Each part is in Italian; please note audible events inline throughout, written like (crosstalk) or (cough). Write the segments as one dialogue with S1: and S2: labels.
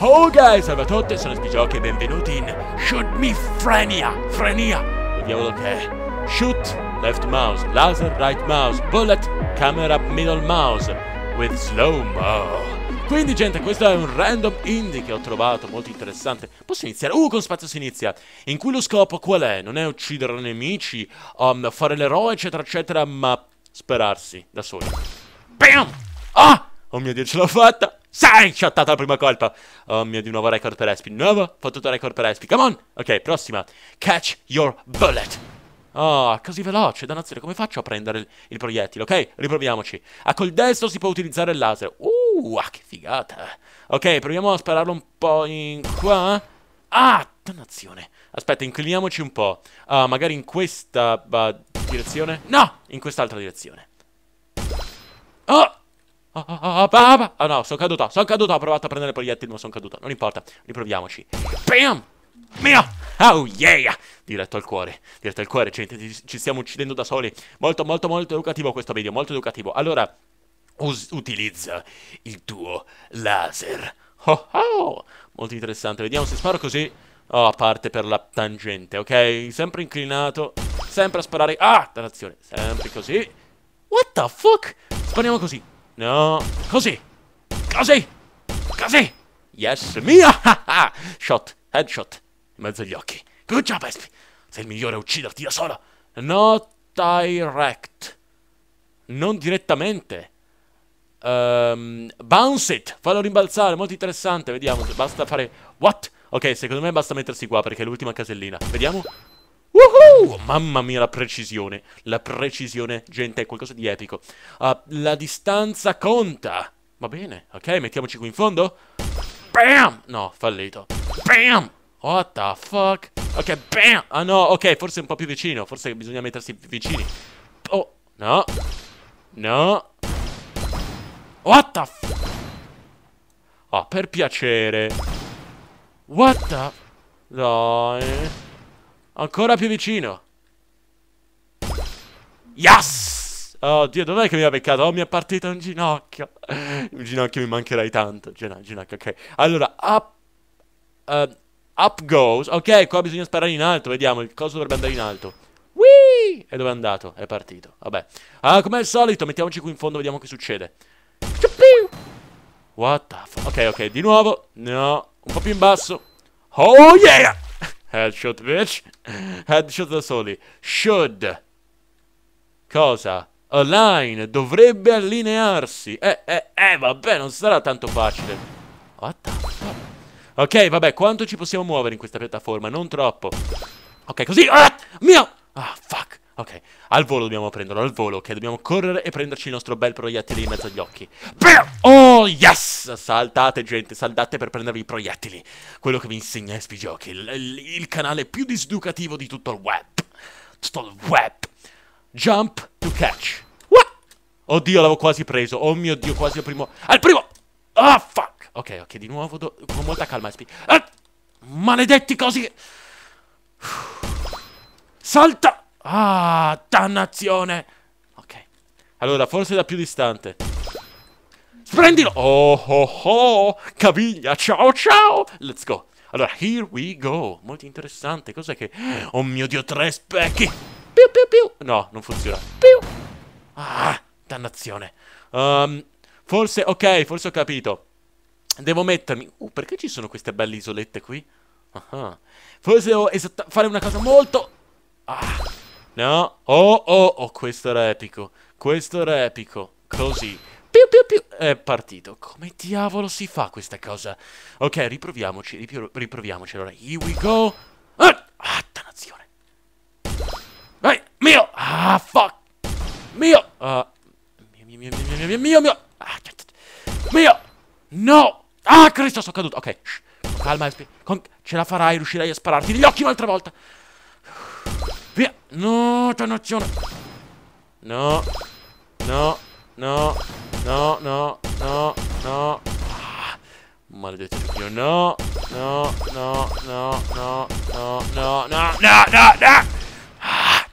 S1: Oh guys, salve a tutti, sono Spigiochi e benvenuti in Shoot Me Frenia, Frenia, vediamolo che è. Shoot, left mouse, laser, right mouse, bullet, camera, middle mouse, with slow mo. Quindi gente, questo è un random indie che ho trovato, molto interessante. Posso iniziare? Uh, con spazio si inizia. In cui lo scopo qual è? Non è uccidere nemici, um, fare l'eroe, eccetera, eccetera, ma sperarsi da soli. BAM! Ah! Oh mio Dio, ce l'ho fatta! Sai, shottato la prima colpa. Oh mio, dio, nuovo record per Espi. Nuovo fottuto record per Espi. Come on. Ok, prossima. Catch your bullet. Oh, così veloce, dannazione, come faccio a prendere il, il proiettile? Ok, riproviamoci. A col destro si può utilizzare il laser. Uh, ah, che figata. Ok, proviamo a spararlo un po' in qua. Ah, dannazione. Aspetta, incliniamoci un po'. Ah, magari in questa uh, direzione? No, in quest'altra direzione. Oh, ah, no, sono caduto, sono caduto, ho provato a prendere il proiettile, ma sono caduto, non importa, riproviamoci. Bam! Mia! Oh yeah! Diretto al cuore, diretto al cuore, gente, ci stiamo uccidendo da soli. Molto, molto, molto educativo questo video, molto educativo. Allora, utilizza il tuo laser. Oh, oh! Molto interessante, vediamo se sparo così. Oh, a parte per la tangente, ok? Sempre inclinato, sempre a sparare... Ah, trazione, sempre così. What the fuck? Spariamo così. No. Così. Così. Così. Yes, mia. Ah, ah. Shot. Headshot. In mezzo agli occhi. Good job, Espy. Sei il migliore a ucciderti da sola. No direct. Non direttamente. Um, bounce it. Fallo rimbalzare. Molto interessante. Vediamo. Basta fare... What? Ok, secondo me basta mettersi qua perché è l'ultima casellina. Vediamo. Woohoo! Mamma mia, la precisione. La precisione, gente, è qualcosa di epico. Uh, la distanza conta. Va bene, ok, mettiamoci qui in fondo. Bam! No, fallito. Bam! What the fuck? Ok, bam! Ah no, ok, forse un po' più vicino. Forse bisogna mettersi vicini. Oh, no. No. What the fuck? Oh, ah, per piacere. What the... Dai... Ancora più vicino. Yes! Oddio, oh, dov'è che mi ha beccato? Oh, mi è partito un ginocchio. (laughs) un ginocchio mi mancherai tanto. Gina, ginocchio, ok. Allora, up... Uh, up goes. Ok, qua bisogna sparare in alto. Vediamo, il coso dovrebbe andare in alto. Whee! E dove è andato? È partito. Vabbè. Ah, come al solito, mettiamoci qui in fondo, vediamo che succede. What the fuck? Ok, ok, di nuovo. No, un po' più in basso. Oh yeah! Headshot, bitch. Headshot da soli. Should. Cosa? Align. Dovrebbe allinearsi. Eh, eh, eh, vabbè, non sarà tanto facile. What the fuck? Ok, vabbè, quanto ci possiamo muovere in questa piattaforma? Non troppo. Ok, così. Ah, mio. Ah, fuck. Ok, al volo dobbiamo prenderlo, al volo, ok? Dobbiamo correre e prenderci il nostro bel proiettile in mezzo agli occhi. Per... Oh, yes! Saltate, gente, saltate per prendervi i proiettili. Quello che vi insegna SP Giochi, il, il, il, canale più diseducativo di tutto il web. Tutto il web. Jump to catch. What? Oddio, l'avevo quasi preso. Oh mio Dio, quasi al primo... Al primo! Ah, oh, fuck! Ok, ok, di nuovo, do... con molta calma, Espi. Ah! Maledetti cosi che... Salta! Ah, dannazione! Ok. Allora, forse da più distante. Prendilo! Oh, oh, oh! Caviglia, ciao, ciao! Let's go. Allora, here we go. Molto interessante. Cos'è che... Oh mio Dio, tre specchi! Piu, piu, piu! No, non funziona. Piu! Ah, dannazione. Um, forse... Ok, forse ho capito. Devo mettermi... Uh, perché ci sono queste belle isolette qui? Uh ah, -huh. Ah. Forse devo fare una cosa molto... Ah, No? Oh, oh, oh, questo era epico. Questo era epico. Così. più più più, È partito. Come diavolo si fa questa cosa? Ok, riproviamoci, riproviamoci. Allora, here we go. Ah, dannazione. Vai, mio. Ah, fuck. Mio. Uh, mio, mio, mio, mio, mio, mio. Ah, mio. No. Ah, Cristo, sono caduto. Ok, Shh. calma. Con... Ce la farai, riuscirai a spararti negli occhi un'altra volta. Via! No, dannazione! No! No! No! No, no, no, no! Ah, maledetto io! No! No, no, no, no, no, no, no, no, no, no! Ah.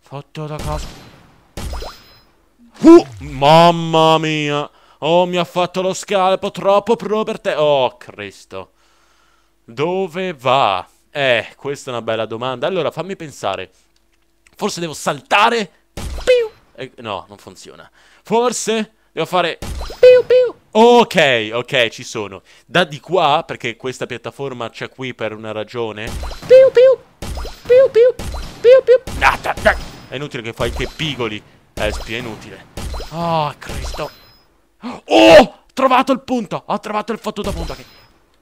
S1: Fatto da caso! Uh, mamma mia! Oh, mi ha fatto lo scalpo troppo pro per te! Oh, Cristo! Dove va? Eh, questa è una bella domanda. Allora, fammi pensare. Forse devo saltare? Piu! Eh, no, non funziona. Forse devo fare... Piu, piu. Ok, ok, ci sono. Da di qua, perché questa piattaforma c'è qui per una ragione. Piu, piu. Piu, piu. Piu, più. Ah, da, È inutile che fai che pigoli. Espi, eh, è inutile. Oh, Cristo. Oh, ho trovato il punto. Ho trovato il fottuto punto. Okay.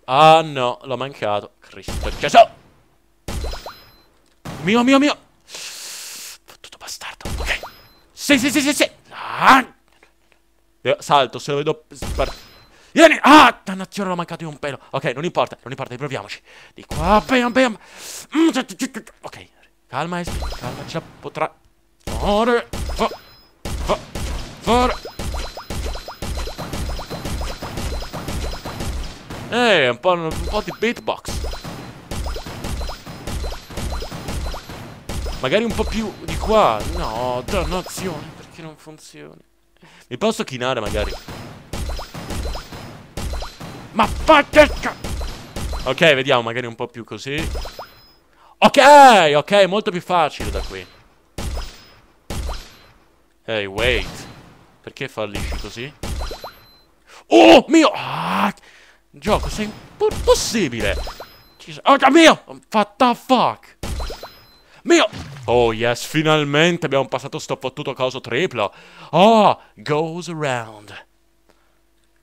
S1: Ah no, l'ho mancato. Cristo Gesù! Mio, mio, mio! Fottuto bastardo, ok. Sì, sì, sì, sì, sì! Ah! Salto, se lo vedo... Vieni! Ah! Dannazione, l'ho mancato di un pelo. Ok, non importa, non importa, riproviamoci. Di qua, bam, bam! Mm, ok, calma, eh, calma, ce la potrà... Fare... Fare... Fare... Eh, un po', un po' di beatbox. Magari un po' più di qua. No, dannazione, perché non funziona? Mi posso chinare magari? Ma faccia Ok, vediamo, magari un po' più così. Ok, ok, molto più facile da qui. Hey, wait. Perché fallisci così? Oh, mio! Ah! Gioco, sei impossibile! Oh, ah, mio! What the fuck? Mio! Oh, yes, finalmente abbiamo passato sto fottuto coso triplo. Oh, goes around.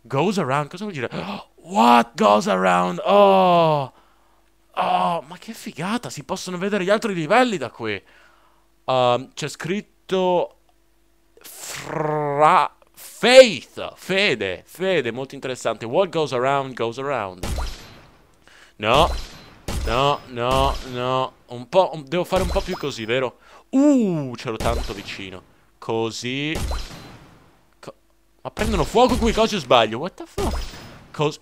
S1: Goes around? Cosa vuol dire? What goes around? Oh! Oh, ma che figata! Si possono vedere gli altri livelli da qui. Um, C'è scritto... Fra... Faith, fede, fede, molto interessante. What goes around, goes around. No, no, no, no. Un po', un, devo fare un po' più così, vero? Uh, c'ero tanto vicino. Così. Co Ma prendono fuoco quei cosi o sbaglio? What the fuck? Cos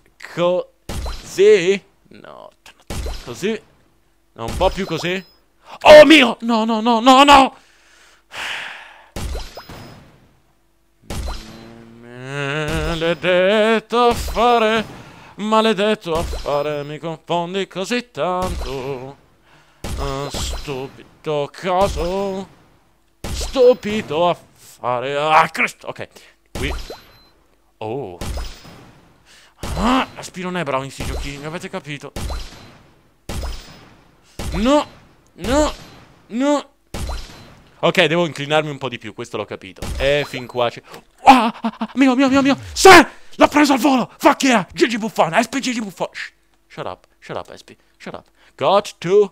S1: così? No, così? un po' più così? Oh mio! No, no, no, no, no! Maledetto affare, maledetto affare, mi confondi così tanto. Ah, stupido caso, stupido affare. Ah, Cristo, ok. Qui. Oh. Ah, Spiro non è bravo in sti giochini, avete capito? No, no, no. Ok, devo inclinarmi un po' di più, questo l'ho capito. E eh, fin qua c'è... Ah, ah, ah, ah, mio, mio, mio, mio. Sì! L'ho preso al volo! Fuck yeah! Gigi Buffon! SP Gigi Buffon! Shh. Shut up. Shut up, Espi, Shut up. Got to...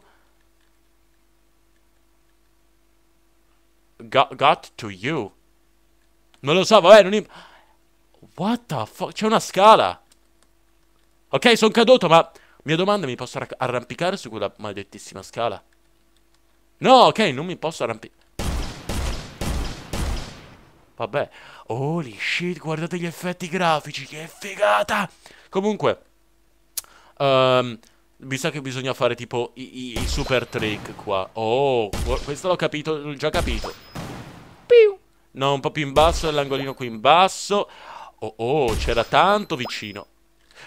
S1: Got, got to you. Non lo so, vabbè, non... Im... What the fuck? C'è una scala! Ok, sono caduto, ma... Mia domanda, mi posso arrampicare su quella maledettissima scala? No, ok, non mi posso arrampicare. Vabbè. Holy shit, guardate gli effetti grafici, che figata! Comunque, um, mi sa che bisogna fare tipo i, i, i super trick qua. Oh, questo l'ho capito, l'ho già capito. Piu! No, un po' più in basso, è l'angolino qui in basso. Oh, oh, c'era tanto vicino.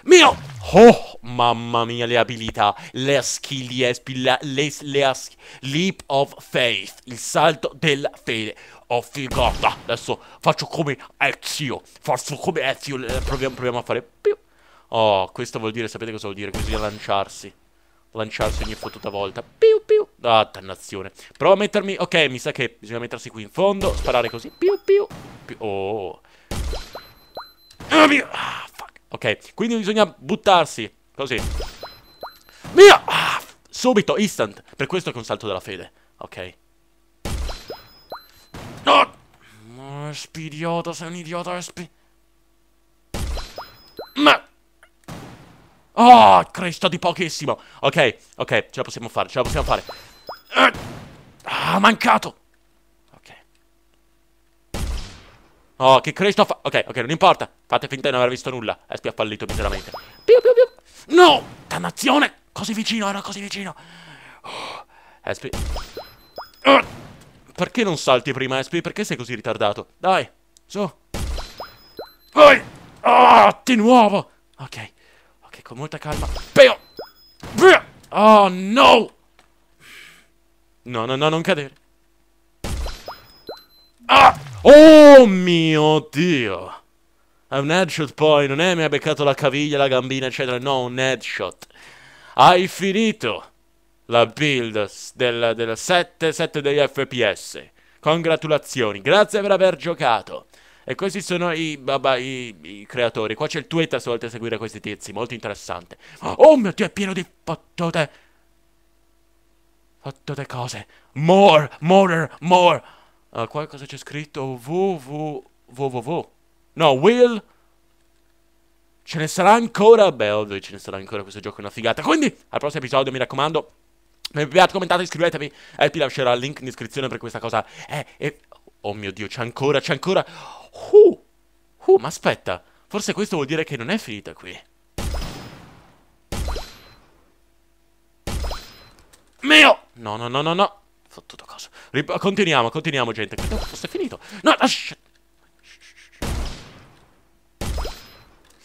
S1: Mio! Oh, mamma mia, le abilità, le skill, le, le, le, le leap of faith, il salto della fede ho oh, figata. Adesso faccio come Ezio. Faccio come Ezio. Eh, proviamo, proviamo a fare... Oh, questo vuol dire, sapete cosa vuol dire? Così lanciarsi. Lanciarsi ogni fottuta volta. Piu, piu. Ah, dannazione. Provo a mettermi... Ok, mi sa che bisogna mettersi qui in fondo. Sparare così. Piu, piu. piu. Oh. Ah, mio. Ah, fuck. Ok, quindi bisogna buttarsi. Così. Via! Ah, subito, instant. Per questo che è un salto della fede. Ok. No! no espi idiota, sei un idiota, espi... Ma... Oh, ah, crescita di pochissimo. Ok, ok, ce la possiamo fare, ce la possiamo fare. Ah, mancato. Ok. Oh, che crescita fa... Ok, ok, non importa. Fate finta di non aver visto nulla. Espi ha fallito miseramente. Piu, piu, piu. No! Dannazione! Così vicino, era così vicino. Oh, Espi... Uh. Perché non salti prima, SP? Perché sei così ritardato? Dai, su. Vai! Ah, di nuovo! Ok, ok, con molta calma. Peo! Oh, no! No, no, no, non cadere. Ah! Oh mio Dio! È un headshot poi, non è mi ha beccato la caviglia, la gambina, eccetera. No, un headshot. Hai finito! la build del, del 7, 7 degli FPS. Congratulazioni, grazie per aver giocato. E questi sono i, babà, i, i creatori. Qua c'è il Twitter se volete seguire questi tizi, molto interessante. Oh mio Dio, è pieno di fottute... Fottute cose. More, more, more. Uh, qua cosa c'è scritto? www... www. No, will... Ce ne sarà ancora? Beh, ovvio, ce ne sarà ancora questo gioco è una figata. Quindi, al prossimo episodio, mi raccomando, mi piace, commentate, iscrivetevi. E eh, ti lascerò il link in descrizione per questa cosa. Eh, eh, oh mio Dio, c'è ancora, c'è ancora. Uh, uh, ma aspetta. Forse questo vuol dire che non è finita qui. Mio! No, no, no, no, no. Fottuto cosa. Rip continuiamo, continuiamo, gente. Credevo fosse finito. No, lascia...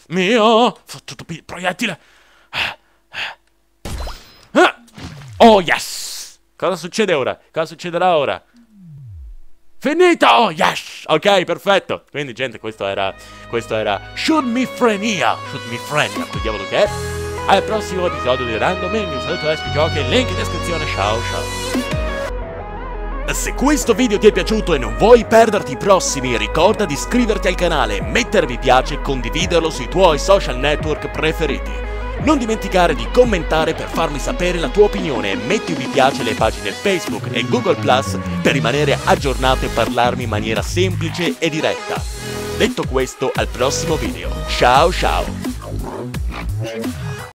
S1: Mio! Fottuto proiettile! Oh yes! Cosa succede ora? Cosa succederà ora? Finito! Oh yes! Ok, perfetto. Quindi, gente, questo era. Questo era. Shoot me frenia! Should me frenia, quel diavolo che è. Al prossimo episodio di Random Menu, un saluto da Giochi, link in descrizione, ciao ciao! Se questo video ti è piaciuto e non vuoi perderti i prossimi, ricorda di iscriverti al canale, mettere mi piace e condividerlo sui tuoi social network preferiti. Non dimenticare di commentare per farmi sapere la tua opinione e metti un mi piace alle pagine Facebook e Google Plus per rimanere aggiornato e parlarmi in maniera semplice e diretta. Detto questo, al prossimo video. Ciao ciao!